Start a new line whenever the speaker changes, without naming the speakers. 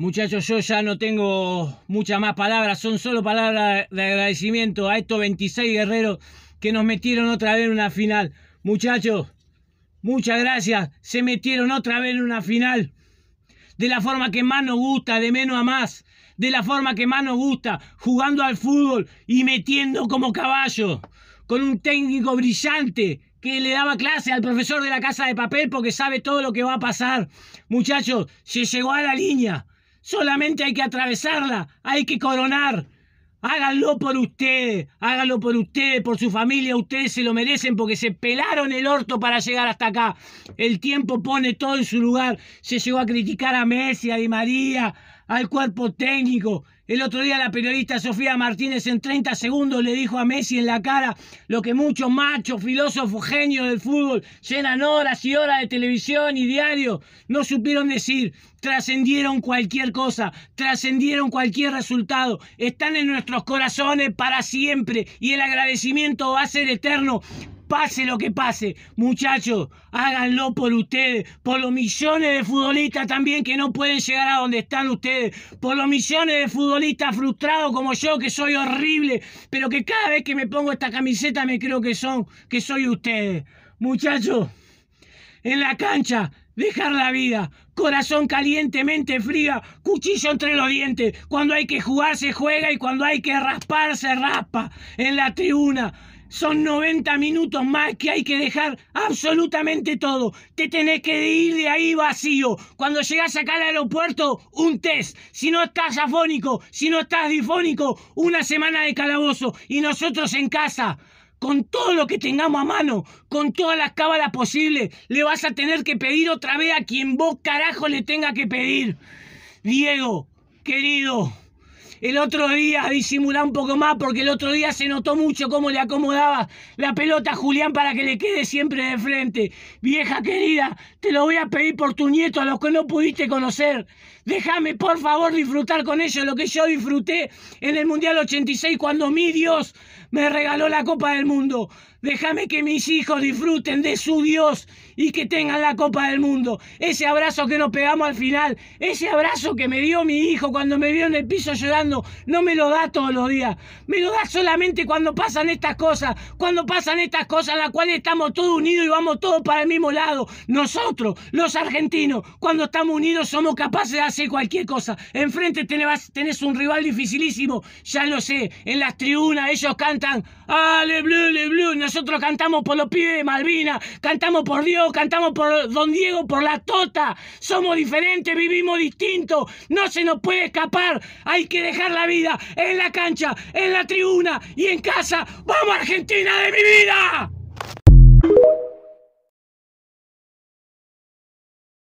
Muchachos, yo ya no tengo muchas más palabras, son solo palabras de agradecimiento a estos 26 guerreros que nos metieron otra vez en una final. Muchachos, muchas gracias, se metieron otra vez en una final. De la forma que más nos gusta, de menos a más. De la forma que más nos gusta, jugando al fútbol y metiendo como caballo. Con un técnico brillante que le daba clase al profesor de la casa de papel porque sabe todo lo que va a pasar. Muchachos, se llegó a la línea. Solamente hay que atravesarla, hay que coronar. Háganlo por ustedes, háganlo por ustedes, por su familia, ustedes se lo merecen porque se pelaron el orto para llegar hasta acá. El tiempo pone todo en su lugar. Se llegó a criticar a Messi, a Di María, al cuerpo técnico. El otro día la periodista Sofía Martínez en 30 segundos le dijo a Messi en la cara lo que muchos machos, filósofos, genios del fútbol llenan horas y horas de televisión y diario. No supieron decir, trascendieron cualquier cosa, trascendieron cualquier resultado. Están en nuestros corazones para siempre y el agradecimiento va a ser eterno Pase lo que pase, muchachos, háganlo por ustedes, por los millones de futbolistas también que no pueden llegar a donde están ustedes, por los millones de futbolistas frustrados como yo, que soy horrible, pero que cada vez que me pongo esta camiseta me creo que son, que soy ustedes. Muchachos, en la cancha dejar la vida, corazón calientemente fría, cuchillo entre los dientes, cuando hay que jugar se juega y cuando hay que raspar se raspa en la tribuna. Son 90 minutos más que hay que dejar absolutamente todo. Te tenés que ir de ahí vacío. Cuando llegas acá al aeropuerto, un test. Si no estás afónico, si no estás difónico, una semana de calabozo. Y nosotros en casa con todo lo que tengamos a mano, con todas las cábalas posibles, le vas a tener que pedir otra vez a quien vos carajo le tenga que pedir. Diego, querido. El otro día disimulá un poco más porque el otro día se notó mucho cómo le acomodaba la pelota a Julián para que le quede siempre de frente. Vieja querida, te lo voy a pedir por tu nieto, a los que no pudiste conocer. Déjame por favor disfrutar con ellos lo que yo disfruté en el Mundial 86 cuando mi Dios me regaló la Copa del Mundo. Déjame que mis hijos disfruten de su Dios y que tengan la Copa del Mundo. Ese abrazo que nos pegamos al final, ese abrazo que me dio mi hijo cuando me vio en el piso llorando, no me lo da todos los días. Me lo da solamente cuando pasan estas cosas, cuando pasan estas cosas en las cuales estamos todos unidos y vamos todos para el mismo lado. Nosotros, los argentinos, cuando estamos unidos somos capaces de hacer cualquier cosa. Enfrente tenés, tenés un rival dificilísimo, ya lo sé. En las tribunas ellos cantan, ¡Ale, blue, le blue! nosotros cantamos por los pibes de Malvina, cantamos por Dios, cantamos por Don Diego, por la Tota. Somos diferentes, vivimos distintos, no se nos puede escapar. Hay que dejar la vida en la cancha, en la tribuna y en casa. ¡Vamos Argentina de mi vida!